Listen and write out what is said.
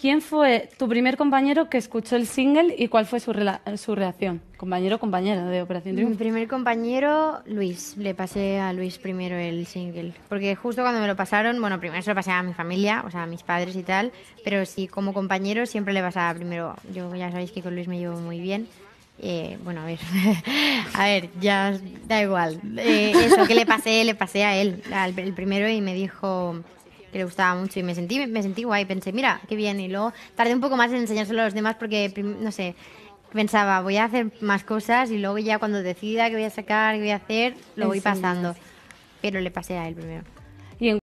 ¿Quién fue tu primer compañero que escuchó el single y cuál fue su, reacción? Compañero compañera de Operación Triunfo. Mi primer compañero, Luis. Le pasé a Luis primero el single. Porque justo cuando me lo pasaron, bueno, primero se lo pasé a mi familia, o sea, a mis padres y tal. Pero sí, como compañero siempre le pasaba primero. Yo ya sabéis que con Luis me llevo muy bien. Eh, bueno, a ver, a ver, ya da igual. Eh, eso que le pasé, le pasé a él, el primero, y me dijo, que le gustaba mucho y me sentí, me sentí guay, pensé, mira, qué bien, y luego tardé un poco más en enseñárselo a los demás porque, no sé, pensaba, voy a hacer más cosas y luego ya cuando decida qué voy a sacar, qué voy a hacer, lo voy pasando. Pero le pasé a él primero.